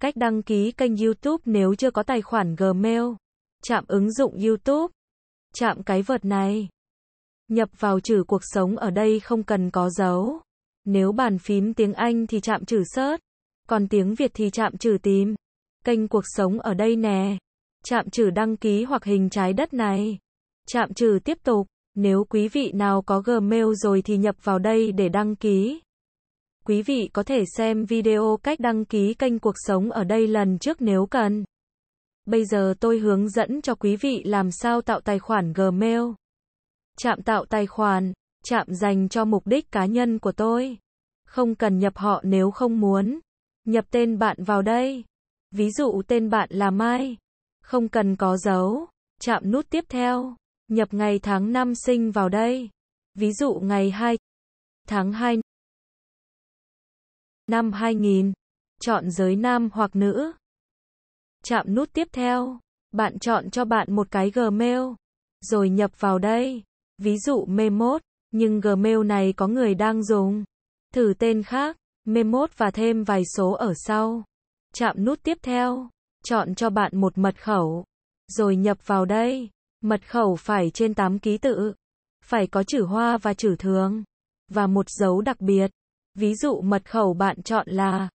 Cách đăng ký kênh YouTube nếu chưa có tài khoản Gmail. Chạm ứng dụng YouTube. Chạm cái vật này. Nhập vào chữ cuộc sống ở đây không cần có dấu. Nếu bàn phím tiếng Anh thì chạm chữ search. Còn tiếng Việt thì chạm chữ tìm. Kênh cuộc sống ở đây nè. Chạm chữ đăng ký hoặc hình trái đất này. Chạm trừ tiếp tục, nếu quý vị nào có Gmail rồi thì nhập vào đây để đăng ký. Quý vị có thể xem video cách đăng ký kênh cuộc sống ở đây lần trước nếu cần. Bây giờ tôi hướng dẫn cho quý vị làm sao tạo tài khoản Gmail. Chạm tạo tài khoản, chạm dành cho mục đích cá nhân của tôi. Không cần nhập họ nếu không muốn. Nhập tên bạn vào đây. Ví dụ tên bạn là Mai. Không cần có dấu. Chạm nút tiếp theo. Nhập ngày tháng năm sinh vào đây. Ví dụ ngày 2 tháng 2 Năm 2000. Chọn giới nam hoặc nữ. Chạm nút tiếp theo. Bạn chọn cho bạn một cái Gmail. Rồi nhập vào đây. Ví dụ memot Nhưng Gmail này có người đang dùng. Thử tên khác. memot và thêm vài số ở sau. Chạm nút tiếp theo. Chọn cho bạn một mật khẩu. Rồi nhập vào đây. Mật khẩu phải trên 8 ký tự. Phải có chữ hoa và chữ thường. Và một dấu đặc biệt. Ví dụ mật khẩu bạn chọn là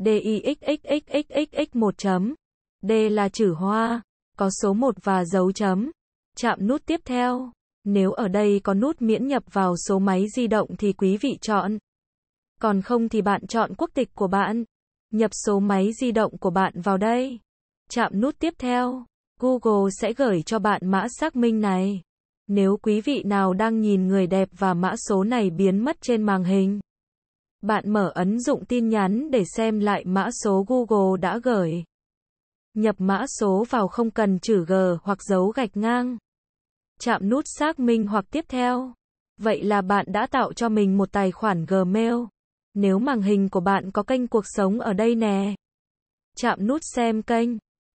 DIXXXXXX1 chấm. D là chữ hoa, có số 1 và dấu chấm. Chạm nút tiếp theo. Nếu ở đây có nút miễn nhập vào số máy di động thì quý vị chọn. Còn không thì bạn chọn quốc tịch của bạn. Nhập số máy di động của bạn vào đây. Chạm nút tiếp theo. Google sẽ gửi cho bạn mã xác minh này. Nếu quý vị nào đang nhìn người đẹp và mã số này biến mất trên màn hình bạn mở ấn dụng tin nhắn để xem lại mã số Google đã gửi. Nhập mã số vào không cần trừ G hoặc dấu gạch ngang. Chạm nút xác minh hoặc tiếp theo. Vậy là bạn đã tạo cho mình một tài khoản Gmail. Nếu màn hình của bạn có kênh cuộc sống ở đây nè. Chạm nút xem kênh.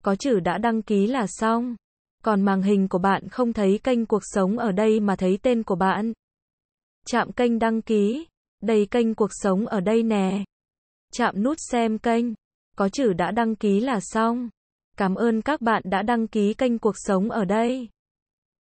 Có chữ đã đăng ký là xong. Còn màn hình của bạn không thấy kênh cuộc sống ở đây mà thấy tên của bạn. Chạm kênh đăng ký đây kênh cuộc sống ở đây nè. Chạm nút xem kênh. Có chữ đã đăng ký là xong. Cảm ơn các bạn đã đăng ký kênh cuộc sống ở đây.